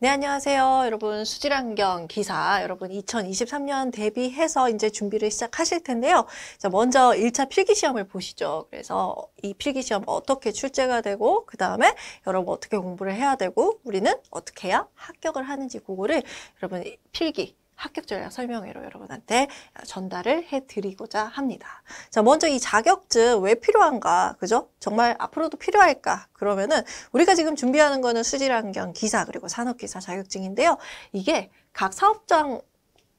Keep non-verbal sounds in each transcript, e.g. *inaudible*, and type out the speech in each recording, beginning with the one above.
네, 안녕하세요. 여러분, 수질환경 기사 여러분 2023년 대비해서 이제 준비를 시작하실 텐데요. 자, 먼저 1차 필기시험을 보시죠. 그래서 이 필기시험 어떻게 출제가 되고, 그 다음에 여러분 어떻게 공부를 해야 되고, 우리는 어떻게 해야 합격을 하는지 그거를 여러분 필기, 합격 전략 설명회로 여러분한테 전달을 해드리고자 합니다. 자, 먼저 이 자격증 왜 필요한가, 그죠? 정말 앞으로도 필요할까? 그러면은 우리가 지금 준비하는 거는 수질환경 기사 그리고 산업기사 자격증인데요. 이게 각 사업장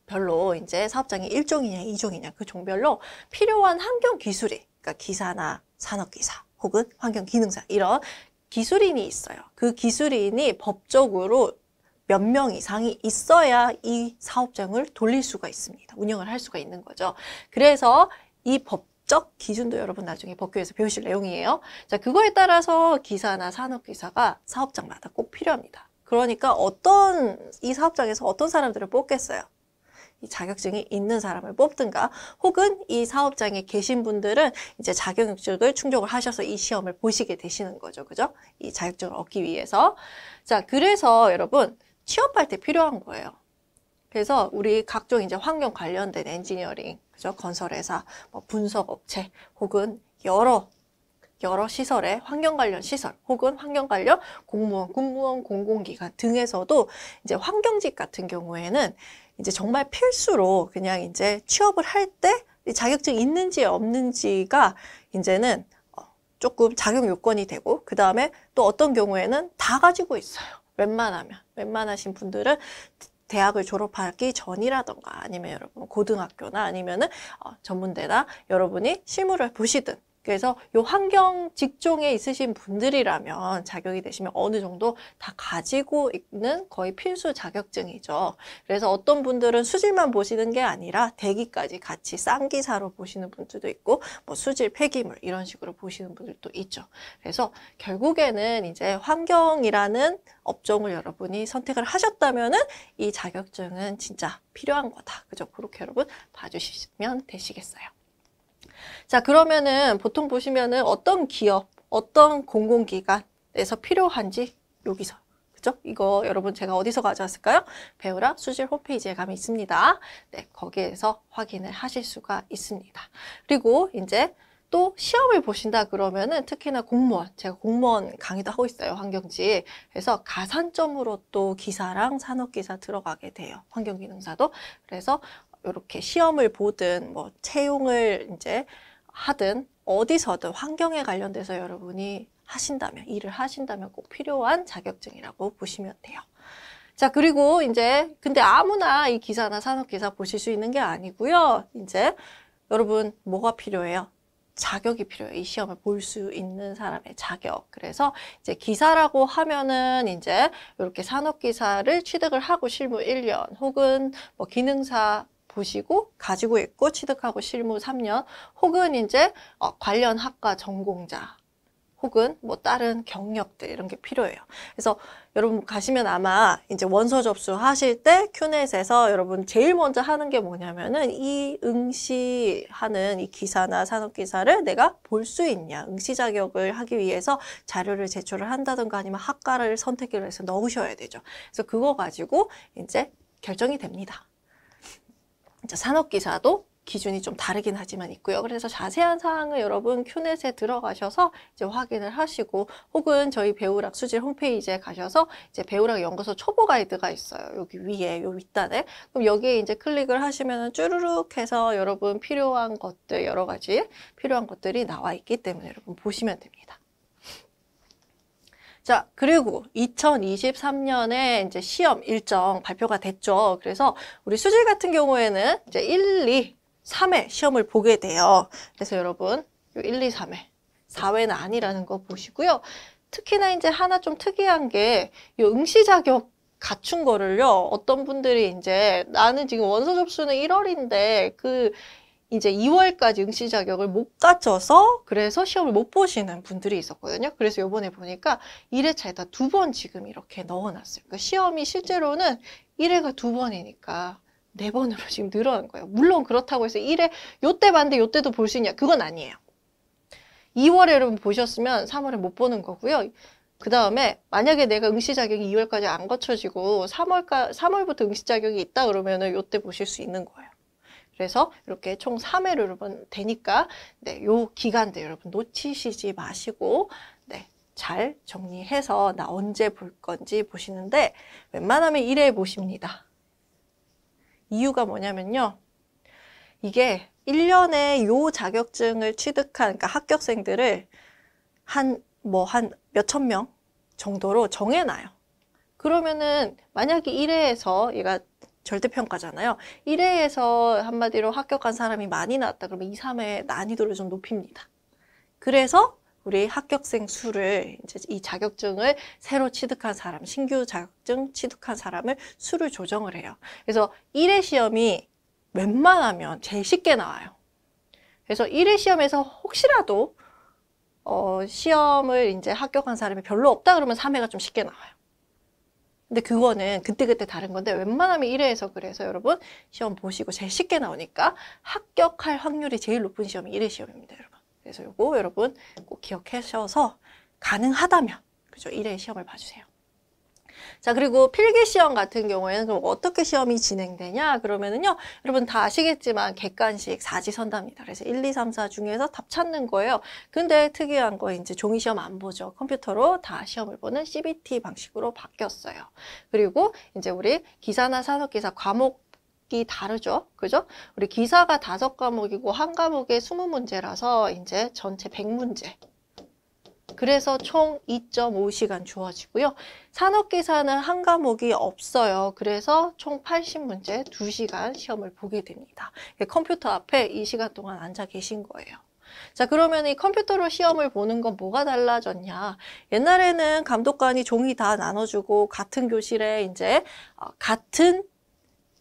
별로 이제 사업장이 일종이냐이종이냐그 종별로 필요한 환경 기술이 그러니까 기사나 산업기사 혹은 환경 기능사 이런 기술인이 있어요. 그 기술인이 법적으로 몇명 이상이 있어야 이 사업장을 돌릴 수가 있습니다. 운영을 할 수가 있는 거죠. 그래서 이 법적 기준도 여러분 나중에 법규에서 배우실 내용이에요. 자, 그거에 따라서 기사나 산업기사가 사업장마다 꼭 필요합니다. 그러니까 어떤 이 사업장에서 어떤 사람들을 뽑겠어요? 이 자격증이 있는 사람을 뽑든가 혹은 이 사업장에 계신 분들은 이제 자격증을 충족을 하셔서 이 시험을 보시게 되시는 거죠. 그죠? 이 자격증을 얻기 위해서. 자, 그래서 여러분 취업할 때 필요한 거예요. 그래서 우리 각종 이제 환경 관련된 엔지니어링, 그죠? 건설회사, 뭐 분석업체, 혹은 여러 여러 시설의 환경 관련 시설 혹은 환경 관련 공무원, 군무원, 공공기관 등에서도 이제 환경직 같은 경우에는 이제 정말 필수로 그냥 이제 취업을 할 때 자격증 있는지 없는지가 이제는 어, 조금 자격 요건이 되고 그 다음에 또 어떤 경우에는 다 가지고 있어요. 웬만하면 웬만하신 분들은 대학을 졸업하기 전이라던가 아니면 여러분 고등학교나 아니면은 어, 전문대나 여러분이 실무를 보시든 그래서 이 환경 직종에 있으신 분들이라면 자격이 되시면 어느 정도 다 가지고 있는 거의 필수 자격증이죠. 그래서 어떤 분들은 수질만 보시는 게 아니라 대기까지 같이 쌍기사로 보시는 분들도 있고 뭐 수질 폐기물 이런 식으로 보시는 분들도 있죠. 그래서 결국에는 이제 환경이라는 업종을 여러분이 선택을 하셨다면은 이 자격증은 진짜 필요한 거다. 그죠? 그렇게 여러분 봐주시면 되시겠어요. 자 그러면은 보통 보시면은 어떤 기업 어떤 공공기관에서 필요한지 여기서 그죠? 이거 여러분 제가 어디서 가져왔을까요? 배우라 수질 홈페이지에 가면 있습니다. 네, 거기에서 확인을 하실 수가 있습니다. 그리고 이제 또 시험을 보신다 그러면은 특히나 공무원 제가 공무원 강의도 하고 있어요 환경지 그래서 가산점으로 또 기사랑 산업기사 들어가게 돼요 환경기능사도 그래서 이렇게 시험을 보든 뭐 채용을 이제 하든 어디서든 환경에 관련돼서 여러분이 하신다면 일을 하신다면 꼭 필요한 자격증이라고 보시면 돼요. 자 그리고 이제 근데 아무나 이 기사나 산업기사 보실 수 있는 게 아니고요. 이제 여러분 뭐가 필요해요? 자격이 필요해요. 이 시험을 볼 수 있는 사람의 자격. 그래서 이제 기사라고 하면은 이제 이렇게 산업기사를 취득을 하고 실무 1년 혹은 뭐 기능사 보시고 가지고 있고 취득하고 실무 3년 혹은 이제 어, 관련 학과 전공자 혹은 뭐 다른 경력들 이런 게 필요해요. 그래서 여러분 가시면 아마 이제 원서 접수하실 때 큐넷에서 여러분 제일 먼저 하는 게 뭐냐면은 이 응시하는 이 기사나 산업 기사를 내가 볼 수 있냐 응시 자격을 하기 위해서 자료를 제출을 한다든가 아니면 학과를 선택을 해서 넣으셔야 되죠. 그래서 그거 가지고 이제 결정이 됩니다. 이제 산업기사도 기준이 좀 다르긴 하지만 있고요. 그래서 자세한 사항은 여러분 큐넷에 들어가셔서 이제 확인을 하시고 혹은 저희 배우락 수질 홈페이지에 가셔서 이제 배우락 연구소 초보 가이드가 있어요. 여기 위에 요밑단에 그럼 여기에 이제 클릭을 하시면 쭈르룩 해서 여러분 필요한 것들 여러 가지 필요한 것들이 나와 있기 때문에 여러분 보시면 됩니다. 자, 그리고 2023년에 이제 시험 일정 발표가 됐죠. 그래서 우리 수질 같은 경우에는 이제 1, 2, 3회 시험을 보게 돼요. 그래서 여러분, 1, 2, 3회, 4회는 아니라는 거 보시고요. 특히나 이제 하나 좀 특이한 게 이 응시 자격 갖춘 거를요. 어떤 분들이 이제 나는 지금 원서 접수는 1월인데 그 이제 2월까지 응시 자격을 못 갖춰서 그래서 시험을 못 보시는 분들이 있었거든요. 그래서 요번에 보니까 1회차에다 두 번 지금 이렇게 넣어놨어요. 그러니까 시험이 실제로는 1회가 두 번이니까 네 번으로 *laughs* 지금 늘어난 거예요. 물론 그렇다고 해서 1회 요때 봤는데 요때도 볼 수 있냐? 그건 아니에요. 2월에 여러분 보셨으면 3월에 못 보는 거고요. 그 다음에 만약에 내가 응시 자격이 2월까지 안 거쳐지고 3월까 3월부터 응시 자격이 있다 그러면은 요때 보실 수 있는 거예요. 그래서 이렇게 총 3회로 여러분 되니까 네, 요 기간도 여러분 놓치시지 마시고 네, 잘 정리해서 나 언제 볼 건지 보시는데 웬만하면 1회 보십니다. 이유가 뭐냐면요. 이게 1년에 요 자격증을 취득한 그러니까 합격생들을 한 뭐한 뭐 몇천 명 정도로 정해놔요. 그러면은 만약에 1회에서 얘가 절대평가잖아요. 1회에서 한마디로 합격한 사람이 많이 나왔다 그러면 2, 3회 난이도를 좀 높입니다. 그래서 우리 합격생 수를 이제 이 자격증을 새로 취득한 사람, 신규 자격증 취득한 사람을 수를 조정을 해요. 그래서 1회 시험이 웬만하면 제일 쉽게 나와요. 그래서 1회 시험에서 혹시라도 어, 시험을 이제 합격한 사람이 별로 없다 그러면 3회가 좀 쉽게 나와요. 근데 그거는 그때그때 다른 건데 웬만하면 1회에서 그래서 여러분 시험 보시고 제일 쉽게 나오니까 합격할 확률이 제일 높은 시험이 1회 시험입니다 여러분 그래서 요거 여러분 꼭 기억하셔서 가능하다면 그죠 1회 시험을 봐주세요 자 그리고 필기 시험 같은 경우에는 그럼 어떻게 시험이 진행되냐 그러면은요 여러분 다 아시겠지만 객관식 사지선답니다 그래서 1, 2, 3, 4 중에서 답 찾는 거예요 근데 특이한 거 이제 종이 시험 안 보죠 컴퓨터로 다 시험을 보는 CBT 방식으로 바뀌었어요 그리고 이제 우리 기사나 산업기사 과목 이 다르죠. 그죠? 우리 기사가 다섯 과목이고 한 과목에 스무 문제라서 이제 전체 백문제 그래서 총 2.5시간 주어지고요. 산업기사는 한 과목이 없어요. 그래서 총 80문제 2시간 시험을 보게 됩니다. 컴퓨터 앞에 이 시간 동안 앉아 계신 거예요. 자 그러면 이 컴퓨터로 시험을 보는 건 뭐가 달라졌냐 옛날에는 감독관이 종이 다 나눠주고 같은 교실에 이제 어, 같은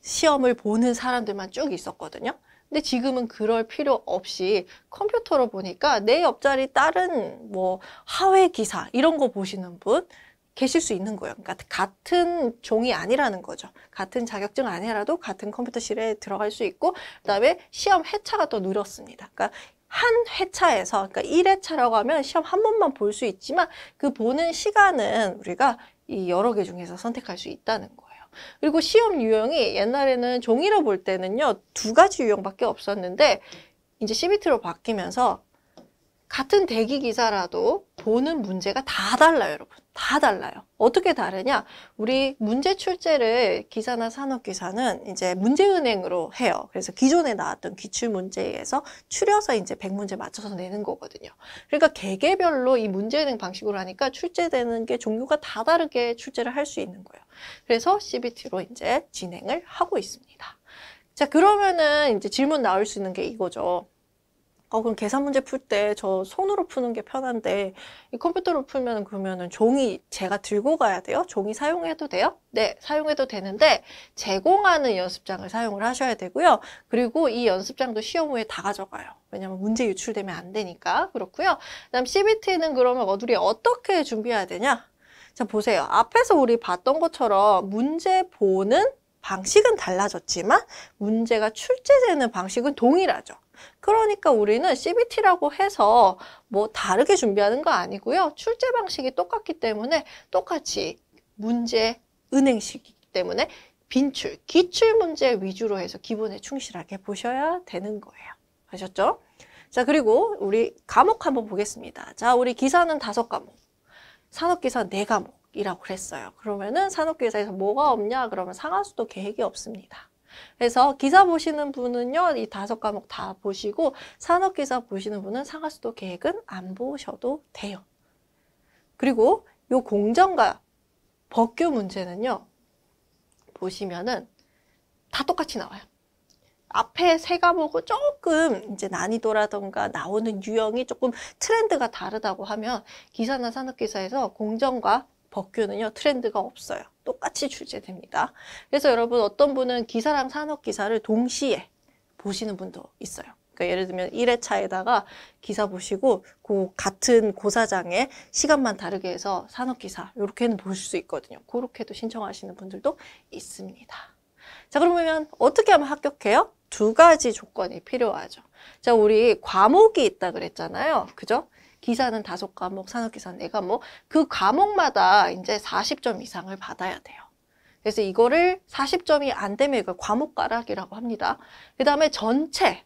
시험을 보는 사람들만 쭉 있었거든요. 근데 지금은 그럴 필요 없이 컴퓨터로 보니까 내 옆자리 다른 뭐 하회 기사 이런 거 보시는 분 계실 수 있는 거예요. 그러니까 같은 종이 아니라는 거죠. 같은 자격증 아니라도 같은 컴퓨터실에 들어갈 수 있고 그다음에 시험 회차가 또 늘었습니다. 그러니까 한 회차에서 그러니까 1회차라고 하면 시험 한 번만 볼 수 있지만 그 보는 시간은 우리가 이 여러 개 중에서 선택할 수 있다는 거예요. 그리고 시험 유형이 옛날에는 종이로 볼 때는요. 두 가지 유형밖에 없었는데 이제 시비트로 바뀌면서 같은 대기 기사라도 보는 문제가 다 달라요, 여러분. 다 달라요. 어떻게 다르냐? 우리 문제 출제를 기사나 산업기사는 이제 문제은행으로 해요. 그래서 기존에 나왔던 기출문제에서 추려서 이제 100문제 맞춰서 내는 거거든요. 그러니까 개개별로 이 문제은행 방식으로 하니까 출제되는 게 종류가 다 다르게 출제를 할 수 있는 거예요. 그래서 CBT로 이제 진행을 하고 있습니다. 자, 그러면은 이제 질문 나올 수 있는 게 이거죠. 어, 그럼 계산 문제 풀 때 저 손으로 푸는 게 편한데 이 컴퓨터로 풀면 그러면은 종이 제가 들고 가야 돼요? 종이 사용해도 돼요? 네, 사용해도 되는데 제공하는 연습장을 사용을 하셔야 되고요. 그리고 이 연습장도 시험 후에 다 가져가요. 왜냐면 문제 유출되면 안 되니까 그렇고요. 그다음 CBT는 그러면 우리 어떻게 준비해야 되냐? 자, 보세요. 앞에서 우리 봤던 것처럼 문제 보는 방식은 달라졌지만 문제가 출제되는 방식은 동일하죠. 그러니까 우리는 CBT라고 해서 뭐 다르게 준비하는 거 아니고요. 출제 방식이 똑같기 때문에 똑같이 문제 은행식이기 때문에 빈출, 기출 문제 위주로 해서 기본에 충실하게 보셔야 되는 거예요. 아셨죠? 자, 그리고 우리 과목 한번 보겠습니다. 자, 우리 기사는 다섯 과목, 산업기사 네 과목이라고 그랬어요. 그러면은 산업기사에서 뭐가 없냐? 그러면 상하수도 계획이 없습니다. 그래서 기사 보시는 분은요, 이 다섯 과목 다 보시고 산업기사 보시는 분은 상하수도 계획은 안 보셔도 돼요. 그리고 요 공정과 법규 문제는요, 보시면은 다 똑같이 나와요. 앞에 세 과목은 조금 이제 난이도라던가 나오는 유형이 조금 트렌드가 다르다고 하면 기사나 산업기사에서 공정과 법규는요 트렌드가 없어요. 똑같이 출제됩니다. 그래서 여러분 어떤 분은 기사랑 산업 기사를 동시에 보시는 분도 있어요. 그러니까 예를 들면 1회차에다가 기사 보시고 그 같은 고사장에 시간만 다르게 해서 산업기사 이렇게는 보수 있거든요. 그렇게도 신청하시는 분들도 있습니다. 자 그러면 어떻게 하면 합격해요? 두 가지 조건이 필요하죠. 자 우리 과목이 있다 그랬잖아요. 그죠? 기사는 다섯 과목, 산업기사는 네 과목 그 과목마다 이제 40점 이상을 받아야 돼요. 그래서 이거를 40점이 안 되면 이걸 과목가락이라고 합니다. 그 다음에 전체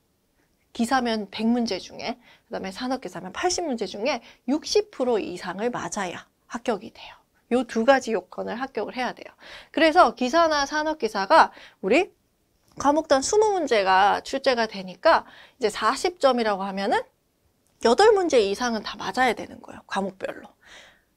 기사면 100문제 중에 그 다음에 산업기사면 80문제 중에 60% 이상을 맞아야 합격이 돼요. 이 두 가지 요건을 합격을 해야 돼요. 그래서 기사나 산업기사가 우리 과목당 20문제가 출제가 되니까 이제 40점이라고 하면은 여덟 문제 이상은 다 맞아야 되는 거예요. 과목별로.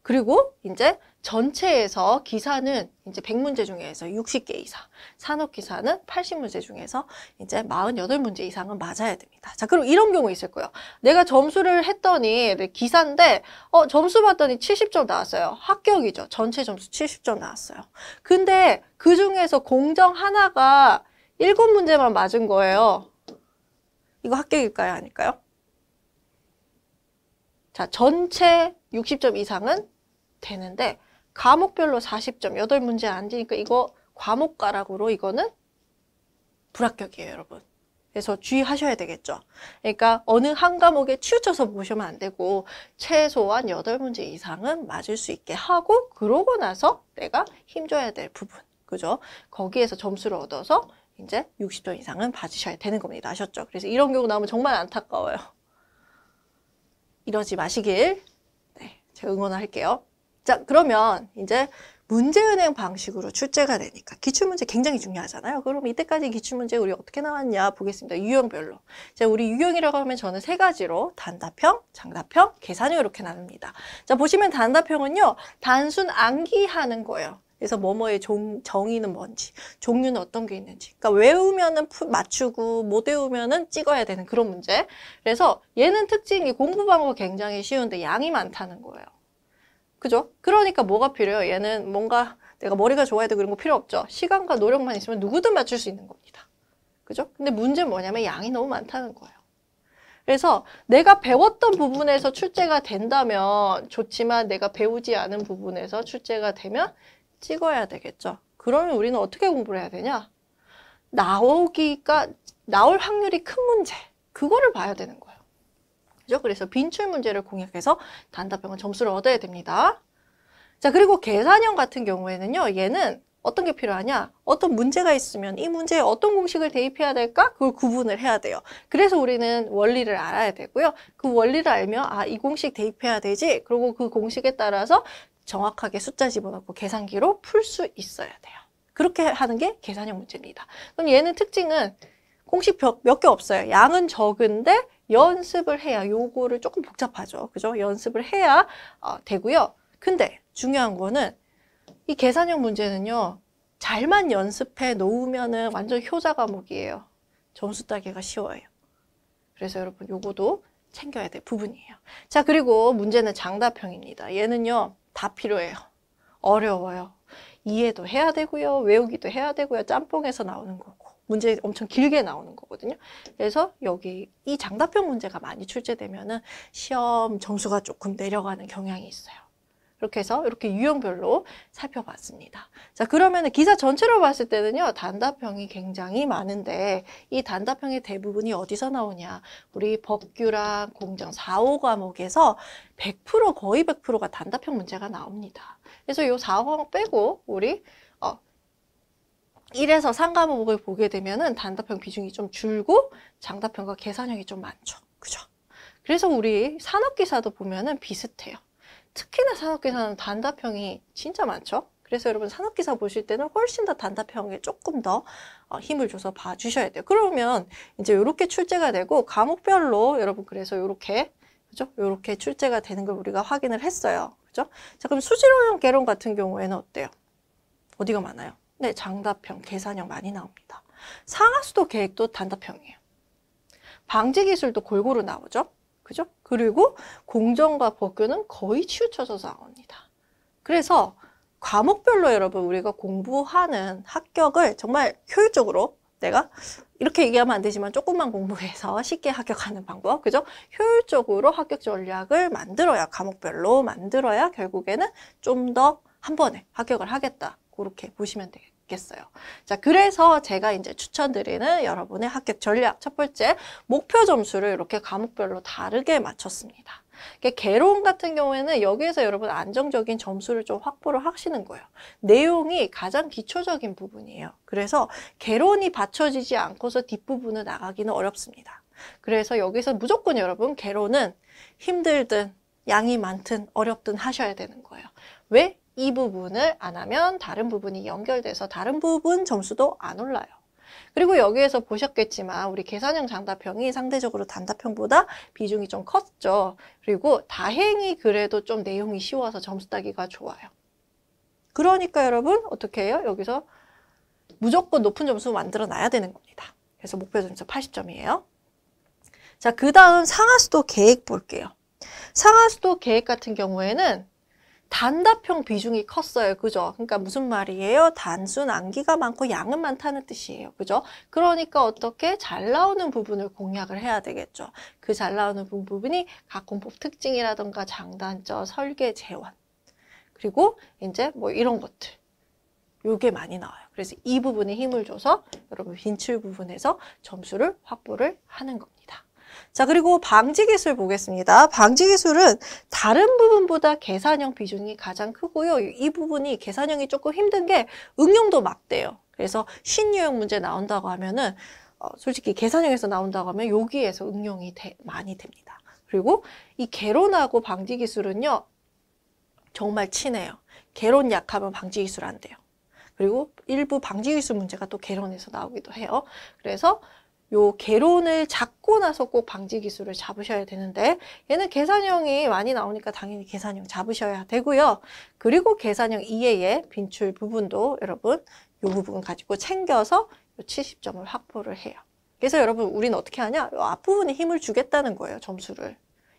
그리고 이제 전체에서 기사는 이제 100문제 중에서 60개 이상, 산업기사는 80문제 중에서 이제 48문제 이상은 맞아야 됩니다. 자, 그럼 이런 경우 있을 거예요. 내가 점수를 했더니 기사인데 어, 점수 봤더니 70점 나왔어요. 합격이죠. 전체 점수 70점 나왔어요. 근데 그 중에서 공정 하나가 7문제만 맞은 거예요. 이거 합격일까요? 아닐까요? 자, 전체 60점 이상은 되는데 과목별로 40점, 8문제 안 되니까 이거 과목 가락으로 이거는 불합격이에요, 여러분. 그래서 주의하셔야 되겠죠. 그러니까 어느 한 과목에 치우쳐서 보시면 안 되고 최소한 8문제 이상은 맞을 수 있게 하고 그러고 나서 내가 힘줘야 될 부분, 그죠? 거기에서 점수를 얻어서 이제 60점 이상은 받으셔야 되는 겁니다. 아셨죠? 그래서 이런 경우 나오면 정말 안타까워요. 이러지 마시길 네, 제가 응원을 할게요. 자 그러면 이제 문제은행 방식으로 출제가 되니까 기출문제 굉장히 중요하잖아요. 그럼 이때까지 기출문제 우리 어떻게 나왔냐 보겠습니다. 유형별로. 자, 우리 유형이라고 하면 저는 세 가지로 단답형, 장답형, 계산형 이렇게 나눕니다. 자, 보시면 단답형은요. 단순 암기하는 거예요. 그래서 뭐뭐의 종, 정의는 뭔지, 종류는 어떤 게 있는지. 그러니까 외우면은 맞추고 못 외우면은 찍어야 되는 그런 문제. 그래서 얘는 특징이 공부 방법 굉장히 쉬운데 양이 많다는 거예요. 그죠? 그러니까 뭐가 필요해요? 얘는 뭔가 내가 머리가 좋아야 되고 이런 거 필요 없죠. 시간과 노력만 있으면 누구든 맞출 수 있는 겁니다. 그죠? 근데 문제는 뭐냐면 양이 너무 많다는 거예요. 그래서 내가 배웠던 부분에서 출제가 된다면 좋지만 내가 배우지 않은 부분에서 출제가 되면 찍어야 되겠죠. 그러면 우리는 어떻게 공부를 해야 되냐? 나오기가 나올 확률이 큰 문제 그거를 봐야 되는 거예요. 그죠? 그래서 빈출 문제를 공략해서 단답형은 점수를 얻어야 됩니다. 자 그리고 계산형 같은 경우에는요. 얘는 어떤 게 필요하냐? 어떤 문제가 있으면 이 문제에 어떤 공식을 대입해야 될까? 그걸 구분을 해야 돼요. 그래서 우리는 원리를 알아야 되고요. 그 원리를 알면 아, 이 공식 대입해야 되지. 그리고 그 공식에 따라서 정확하게 숫자 집어넣고 계산기로 풀 수 있어야 돼요. 그렇게 하는 게 계산형 문제입니다. 그럼 얘는 특징은 공식 몇 개 없어요. 양은 적은데 연습을 해야 요거를 조금 복잡하죠. 그죠? 연습을 해야 어, 되고요. 근데 중요한 거는 이 계산형 문제는요. 잘만 연습해 놓으면은 완전 효자 과목이에요. 점수 따기가 쉬워요. 그래서 여러분 요거도 챙겨야 될 부분이에요. 자 그리고 문제는 장답형입니다. 얘는요. 다 필요해요. 어려워요. 이해도 해야 되고요. 외우기도 해야 되고요. 짬뽕에서 나오는 거고. 문제 엄청 길게 나오는 거거든요. 그래서 여기 이 장답형 문제가 많이 출제되면은 시험 점수가 조금 내려가는 경향이 있어요. 이렇게 해서 이렇게 유형별로 살펴봤습니다. 자 그러면 기사 전체로 봤을 때는요 단답형이 굉장히 많은데 이 단답형의 대부분이 어디서 나오냐 우리 법규랑 공정 4, 5 과목에서 100% 거의 100%가 단답형 문제가 나옵니다. 그래서 이 4, 5 과목 빼고 우리 어, 1에서 3 과목을 보게 되면은 단답형 비중이 좀 줄고 장답형과 계산형이 좀 많죠. 그죠? 그래서 우리 산업기사도 보면은 비슷해요. 특히나 산업기사는 단답형이 진짜 많죠. 그래서 여러분 산업기사 보실 때는 훨씬 더 단답형에 조금 더 어, 힘을 줘서 봐주셔야 돼요. 그러면 이제 이렇게 출제가 되고 과목별로 여러분 그래서 이렇게 그죠? 이렇게 출제가 되는 걸 우리가 확인을 했어요. 그죠? 자 그럼 수질오염 개론 같은 경우에는 어때요? 어디가 많아요? 네, 장답형, 계산형 많이 나옵니다. 상하수도 계획도 단답형이에요. 방제기술도 골고루 나오죠. 그죠? 그리고 공정과 법규는 거의 치우쳐져서 나옵니다. 그래서 과목별로 여러분 우리가 공부하는 합격을 정말 효율적으로 내가 이렇게 얘기하면 안 되지만 조금만 공부해서 쉽게 합격하는 방법 그죠? 효율적으로 합격 전략을 만들어야 과목별로 만들어야 결국에는 좀 더 한 번에 합격을 하겠다 그렇게 보시면 되겠죠 있겠어요. 자, 그래서 제가 이제 추천드리는 여러분의 합격 전략 첫 번째 목표 점수를 이렇게 과목별로 다르게 맞췄습니다. 개론 같은 경우에는 여기에서 여러분 안정적인 점수를 좀 확보를 하시는 거예요. 내용이 가장 기초적인 부분이에요. 그래서 개론이 받쳐지지 않고서 뒷부분을 나가기는 어렵습니다. 그래서 여기서 무조건 여러분 개론은 힘들든 양이 많든 어렵든 하셔야 되는 거예요. 왜? 이 부분을 안 하면 다른 부분이 연결돼서 다른 부분 점수도 안 올라요. 그리고 여기에서 보셨겠지만 우리 계산형 장답형이 상대적으로 단답형보다 비중이 좀 컸죠. 그리고 다행히 그래도 좀 내용이 쉬워서 점수 따기가 좋아요. 그러니까 여러분 어떻게 해요? 여기서 무조건 높은 점수 만들어 놔야 되는 겁니다. 그래서 목표 점수 80점이에요. 자, 그 다음 상하수도 계획 볼게요. 상하수도 계획 같은 경우에는 단답형 비중이 컸어요. 그죠? 그러니까 무슨 말이에요? 단순 암기가 많고 양은 많다는 뜻이에요. 그죠? 그러니까 어떻게 잘 나오는 부분을 공략을 해야 되겠죠. 그 잘 나오는 부분이 가 공법 특징이라든가 장단점, 설계, 재원 그리고 이제 뭐 이런 것들 요게 많이 나와요. 그래서 이 부분에 힘을 줘서 여러분 빈출 부분에서 점수를 확보를 하는 겁니다. 자, 그리고 방지 기술 보겠습니다. 방지 기술은 다른 부분보다 계산형 비중이 가장 크고요. 이 부분이 계산형이 조금 힘든 게 응용도 막대요. 그래서 신유형 문제 나온다고 하면은 어, 솔직히 계산형에서 나온다고 하면 여기에서 응용이 되, 많이 됩니다. 그리고 이 개론하고 방지 기술은요. 정말 친해요. 개론 약하면 방지 기술 안 돼요. 그리고 일부 방지 기술 문제가 또 개론에서 나오기도 해요. 그래서 요 개론을 잡고 나서 꼭 방지 기술을 잡으셔야 되는데 얘는 계산형이 많이 나오니까 당연히 계산형 잡으셔야 되고요. 그리고 계산형 이외의 빈출 부분도 여러분 요 부분 가지고 챙겨서 요 70점을 확보를 해요. 그래서 여러분 우리는 어떻게 하냐? 요 앞부분에 힘을 주겠다는 거예요. 점수를.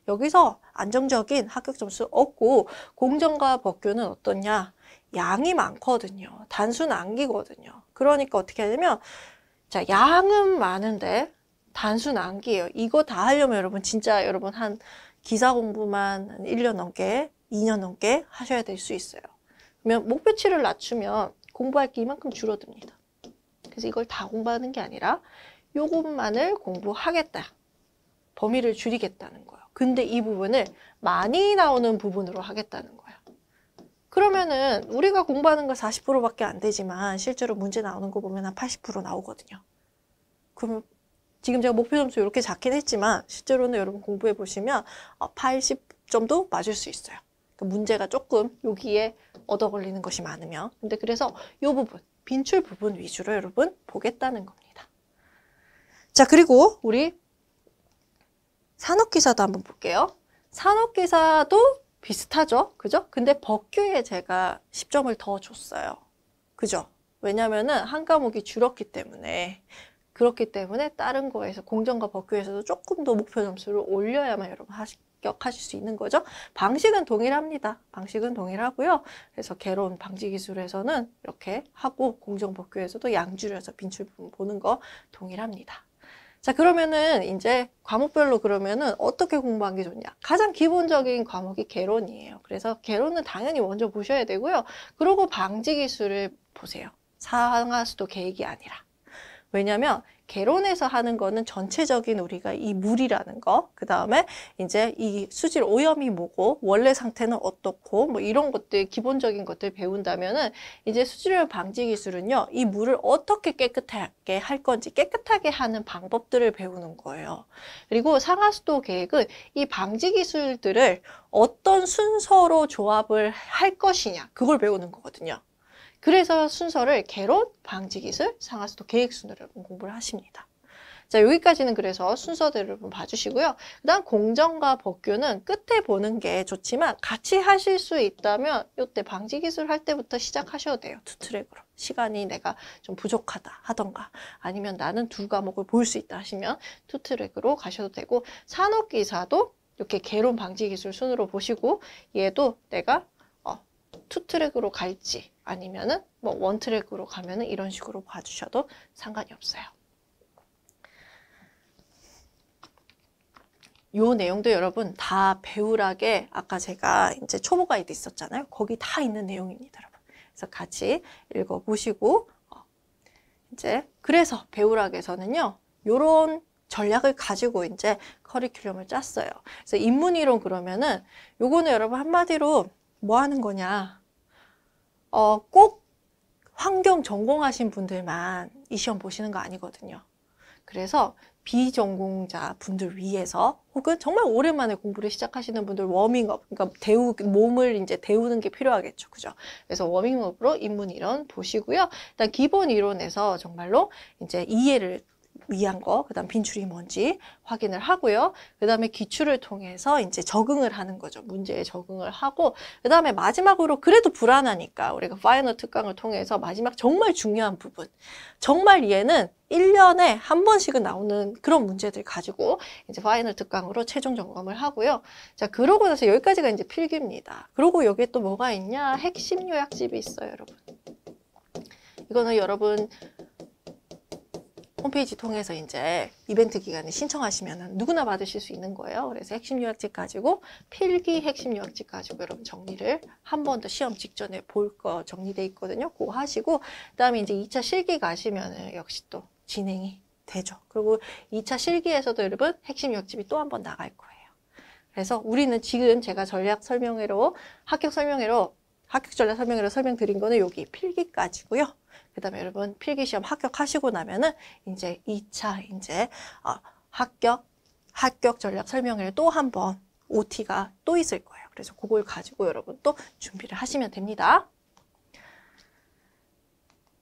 여기서 안정적인 합격 점수 얻고 공정과 법규는 어떻냐? 양이 많거든요. 단순 암기거든요. 그러니까 어떻게 하냐면 자, 양은 많은데 단순 암기요 이거 다 하려면 여러분 진짜 여러분 한 기사 공부만 한 1년 넘게, 2년 넘게 하셔야 될 수 있어요. 그러면 목표치를 낮추면 공부할 게 이만큼 줄어듭니다. 그래서 이걸 다 공부하는 게 아니라 요것만을 공부하겠다. 범위를 줄이겠다는 거예요. 근데 이 부분을 많이 나오는 부분으로 하겠다는 거예요. 그러면은 우리가 공부하는 건 40%밖에 안 되지만 실제로 문제 나오는 거 보면 한 80% 나오거든요. 그럼 지금 제가 목표 점수 이렇게 작긴 했지만 실제로는 여러분 공부해 보시면 80점도 어, 맞을 수 있어요. 그러니까 문제가 조금 여기에 얻어 걸리는 것이 많으면 근데 그래서 이 부분 빈출 부분 위주로 여러분 보겠다는 겁니다. 자 그리고 우리 산업기사도 한번 볼게요. 산업기사도 비슷하죠? 그죠? 근데 법규에 제가 10점을 더 줬어요. 그죠? 왜냐면은 한 과목이 줄었기 때문에 그렇기 때문에 다른 거에서 공정과 법규에서도 조금 더 목표 점수를 올려야만 여러분 합격하실 수 있는 거죠. 방식은 동일합니다. 방식은 동일하고요. 그래서 개론 방지 기술에서는 이렇게 하고 공정 법규에서도 양줄여서 빈출 부분 보는 거 동일합니다. 자 그러면은 이제 과목별로 그러면은 어떻게 공부하기 좋냐 가장 기본적인 과목이 개론이에요 그래서 개론은 당연히 먼저 보셔야 되고요 그리고 방지기술을 보세요 상하수도 계획이 아니라 왜냐면 개론에서 하는 거는 전체적인 우리가 이 물이라는 거, 그 다음에 이제 이 수질 오염이 뭐고 원래 상태는 어떻고 뭐 이런 것들 기본적인 것들 배운다면은 이제 수질오염 방지 기술은요 이 물을 어떻게 깨끗하게 할 건지 깨끗하게 하는 방법들을 배우는 거예요. 그리고 상하수도 계획은 이 방지 기술들을 어떤 순서로 조합을 할 것이냐 그걸 배우는 거거든요. 그래서 순서를 개론, 방지기술, 상하수도 계획순으로 공부를 하십니다. 자 여기까지는 그래서 순서대로 좀 봐주시고요. 그 다음 공정과 법규는 끝에 보는 게 좋지만 같이 하실 수 있다면 이때 방지기술 할 때부터 시작하셔도 돼요. 투 트랙으로. 시간이 내가 좀 부족하다 하던가 아니면 나는 두 과목을 볼 수 있다 하시면 투 트랙으로 가셔도 되고 산업기사도 이렇게 개론 방지기술 순으로 보시고 얘도 내가 투트랙으로 갈지 아니면은 뭐 원트랙으로 가면은 이런 식으로 봐주셔도 상관이 없어요. 요 내용도 여러분 다 배우락에 아까 제가 이제 초보 가이드 있었잖아요. 거기 다 있는 내용입니다, 여러분. 그래서 같이 읽어보시고 어, 이제 그래서 배우락에서는요. 요런 전략을 가지고 이제 커리큘럼을 짰어요. 그래서 인문이론 그러면은 요거는 여러분 한마디로 뭐 하는 거냐. 어, 꼭 환경 전공하신 분들만 이 시험 보시는 거 아니거든요. 그래서 비전공자 분들 위해서 혹은 정말 오랜만에 공부를 시작하시는 분들 워밍업, 그러니까 대우, 몸을 이제 데우는 게 필요하겠죠. 그죠? 그래서 워밍업으로 인문 이론 보시고요. 일단 기본 이론에서 정말로 이제 이해를 위한 거, 그 다음 빈출이 뭔지 확인을 하고요. 그 다음에 기출을 통해서 이제 적응을 하는 거죠. 문제에 적응을 하고, 그 다음에 마지막으로 그래도 불안하니까 우리가 파이널 특강을 통해서 마지막 정말 중요한 부분. 정말 얘는 1년에한 번씩은 나오는 그런 문제들 가지고 이제 파이널 특강으로 최종 점검을 하고요. 자, 그러고 나서 여기까지가 이제 필기입니다. 그리고 여기에 또 뭐가 있냐? 핵심 요약집이 있어요, 여러분. 이거는 여러분 홈페이지 통해서 이제 이벤트 기간에 신청하시면 누구나 받으실 수 있는 거예요. 그래서 핵심 요약집 가지고 필기 핵심 요약집 가지고 여러분 정리를 한 번 더 시험 직전에 볼 거 정리돼 있거든요. 그거 하시고 그다음에 이제 2차 실기 가시면은 역시 또 진행이 되죠. 그리고 2차 실기에서도 여러분 핵심 요약집이 또 한 번 나갈 거예요. 그래서 우리는 지금 제가 전략 설명회로 합격 설명회로 합격 전략 설명회로 설명드린 거는 여기 필기까지고요. 그다음에 여러분 필기 시험 합격하시고 나면은 이제 2차 이제 어, 합격 합격 전략 설명회또한 번 OT가 또 있을 거예요. 그래서 그걸 가지고 여러분 또 준비를 하시면 됩니다.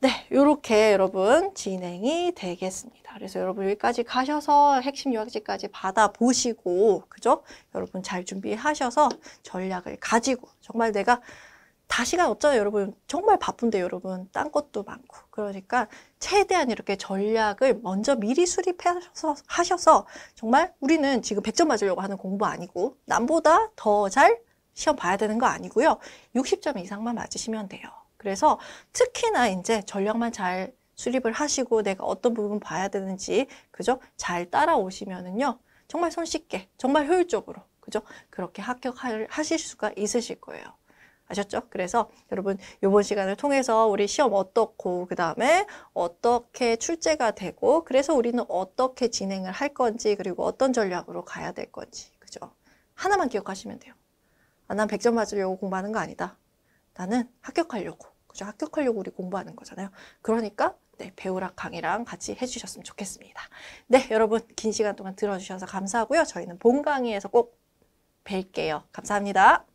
네, 이렇게 여러분 진행이 되겠습니다. 그래서 여러분 여기까지 가셔서 핵심 요약지까지 받아보시고, 그죠? 여러분 잘 준비하셔서 전략을 가지고 정말 내가 다시가 없잖아요, 여러분. 정말 바쁜데, 여러분. 딴 것도 많고. 그러니까 최대한 이렇게 전략을 먼저 미리 수립하셔서 하셔서 정말 우리는 지금 100점 맞으려고 하는 공부 아니고 남보다 더 잘 시험 봐야 되는 거 아니고요. 60점 이상만 맞으시면 돼요. 그래서 특히나 이제 전략만 잘 수립을 하시고 내가 어떤 부분 봐야 되는지 그죠? 잘 따라오시면은요. 정말 손쉽게, 정말 효율적으로. 그죠? 그렇게 합격하실 수가 있으실 거예요. 아셨죠? 그래서 여러분 이번 시간을 통해서 우리 시험 어떻고 그 다음에 어떻게 출제가 되고 그래서 우리는 어떻게 진행을 할 건지 그리고 어떤 전략으로 가야 될 건지 그죠? 하나만 기억하시면 돼요. 아, 난 100점 맞으려고 공부하는 거 아니다. 나는 합격하려고 그죠? 합격하려고 우리 공부하는 거잖아요. 그러니까 네, 배우락 강의랑 같이 해주셨으면 좋겠습니다. 네, 여러분 긴 시간 동안 들어주셔서 감사하고요. 저희는 본 강의에서 꼭 뵐게요. 감사합니다.